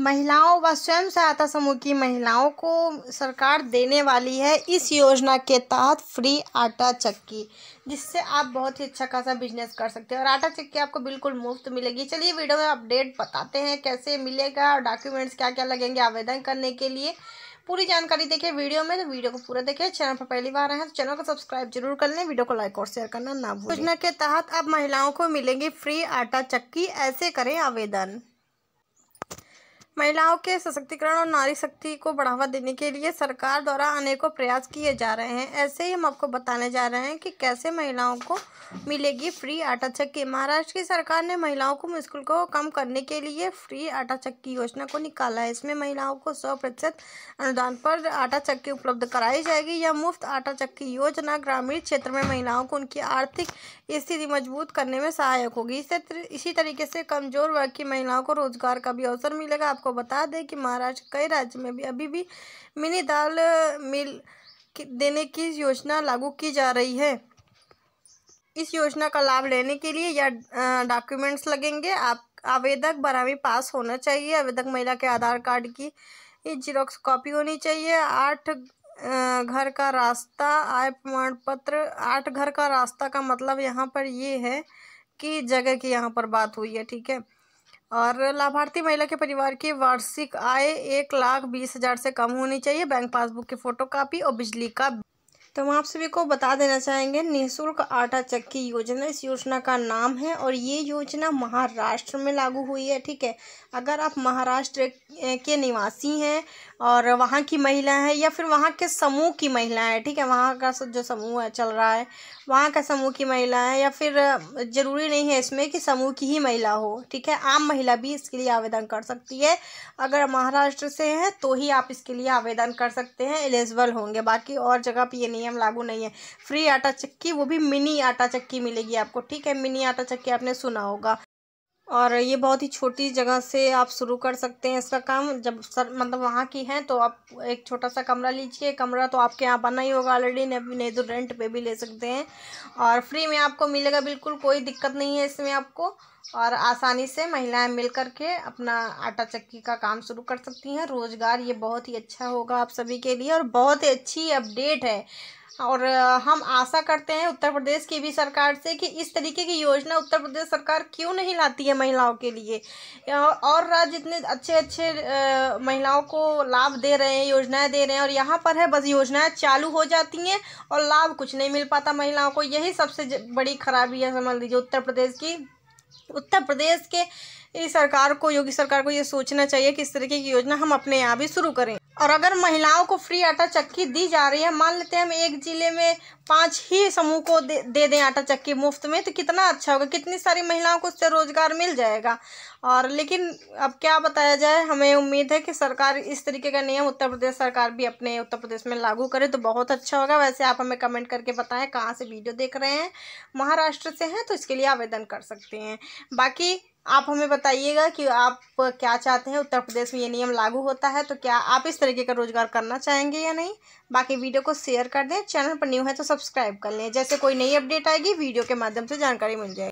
महिलाओं व स्वयं सहायता समूह की महिलाओं को सरकार देने वाली है इस योजना के तहत फ्री आटा चक्की जिससे आप बहुत ही अच्छा खासा बिजनेस कर सकते हैं और आटा चक्की आपको बिल्कुल मुफ्त मिलेगी चलिए वीडियो में अपडेट बताते हैं कैसे मिलेगा और डॉक्यूमेंट्स क्या क्या लगेंगे आवेदन करने के लिए पूरी जानकारी देखें वीडियो में तो वीडियो को पूरा देखें चैनल पर पहली बार आए हैं तो चैनल को सब्सक्राइब जरूर कर लें वीडियो को लाइक और शेयर करना ना भूलें योजना के तहत अब महिलाओं को मिलेंगी फ्री आटा चक्की ऐसे करें आवेदन महिलाओं के सशक्तिकरण और नारी शक्ति को बढ़ावा देने के लिए सरकार द्वारा अनेकों प्रयास किए जा रहे हैं ऐसे ही हम आपको बताने जा रहे हैं कि कैसे महिलाओं को मिलेगी फ्री आटा चक्की महाराष्ट्र की सरकार ने महिलाओं को मुश्किल को कम करने के लिए फ्री आटा चक्की योजना को निकाला है इसमें महिलाओं को सौ प्रतिशत अनुदान पर आटा चक्की उपलब्ध कराई जाएगी यह मुफ्त आटा चक्की योजना ग्रामीण क्षेत्र में महिलाओं को उनकी आर्थिक स्थिति मजबूत करने में सहायक होगी इसी तरीके से कमजोर वर्ग की महिलाओं को रोजगार का भी अवसर मिलेगा आपको आपको बता दें कि महाराष्ट्र कई राज्य में भी अभी भी मिनी दाल मिल देने की योजना लागू की जा रही है इस योजना का लाभ लेने के लिए या डॉक्यूमेंट्स लगेंगे आप आवेदक बारहवीं पास होना चाहिए आवेदक महिला के आधार कार्ड की जीरोक्स कॉपी होनी चाहिए आठ घर का रास्ता आय प्रमाण पत्र आठ घर का रास्ता का मतलब यहाँ पर ये है कि जगह की यहाँ पर बात हुई है ठीक है और लाभार्थी महिला के परिवार की वार्षिक आय एक लाख बीस हज़ार से कम होनी चाहिए बैंक पासबुक की फ़ोटो कापी और बिजली का तो हम आप सभी को बता देना चाहेंगे निःशुल्क आटा चक्की योजना इस योजना का नाम है और ये योजना महाराष्ट्र में लागू हुई है ठीक है अगर आप महाराष्ट्र के निवासी हैं और वहाँ की महिला है या फिर वहाँ के समूह की महिला है ठीक है वहाँ का जो समूह है चल रहा है वहाँ का समूह की महिला है या फिर ज़रूरी नहीं है इसमें कि समूह की ही महिला हो ठीक है आम महिला भी इसके लिए आवेदन कर सकती है अगर महाराष्ट्र से हैं तो ही आप इसके लिए आवेदन कर सकते हैं एलिजिबल होंगे बाकी और जगह पर ये नहीं नियम लागू नहीं है फ्री आटा चक्की वो भी मिनी आटा चक्की मिलेगी आपको ठीक है मिनी आटा चक्की आपने सुना होगा और ये बहुत ही छोटी जगह से आप शुरू कर सकते हैं इसका काम जब सर मतलब वहाँ की हैं तो आप एक छोटा सा कमरा लीजिए कमरा तो आपके यहाँ बना ही होगा ऑलरेडी नहीं तो रेंट पे भी ले सकते हैं और फ्री में आपको मिलेगा बिल्कुल कोई दिक्कत नहीं है इसमें आपको और आसानी से महिलाएं मिल कर के अपना आटा चक्की का काम शुरू कर सकती हैं रोज़गार ये बहुत ही अच्छा होगा आप सभी के लिए और बहुत ही अच्छी अपडेट है और हम आशा करते हैं उत्तर प्रदेश की भी सरकार से कि इस तरीके की योजना उत्तर प्रदेश सरकार क्यों नहीं लाती है महिलाओं के लिए और राज्य इतने अच्छे अच्छे महिलाओं को लाभ दे रहे हैं योजनाएं दे रहे हैं और यहाँ पर है बस योजनाएं चालू हो जाती हैं और लाभ कुछ नहीं मिल पाता महिलाओं को यही सबसे बड़ी खराबी है समझ लीजिए उत्तर प्रदेश की उत्तर प्रदेश के सरकार को योगी सरकार को ये सोचना चाहिए कि इस तरीके की योजना हम अपने यहाँ भी शुरू करें और अगर महिलाओं को फ्री आटा चक्की दी जा रही है मान लेते हैं हम एक जिले में पांच ही समूह को दे दे दें आटा चक्की मुफ्त में तो कितना अच्छा होगा कितनी सारी महिलाओं को उससे रोज़गार मिल जाएगा और लेकिन अब क्या बताया जाए हमें उम्मीद है कि सरकार इस तरीके का नियम उत्तर प्रदेश सरकार भी अपने उत्तर प्रदेश में लागू करे तो बहुत अच्छा होगा वैसे आप हमें कमेंट करके बताएं कहाँ से वीडियो देख रहे हैं महाराष्ट्र से हैं तो इसके लिए आवेदन कर सकते हैं बाकी आप हमें बताइएगा कि आप क्या चाहते हैं उत्तर प्रदेश में ये नियम लागू होता है तो क्या आप इस तरीके का रोजगार करना चाहेंगे या नहीं बाकी वीडियो को शेयर कर दें चैनल पर न्यू है तो सब्सक्राइब कर लें जैसे कोई नई अपडेट आएगी वीडियो के माध्यम से जानकारी मिल जाएगी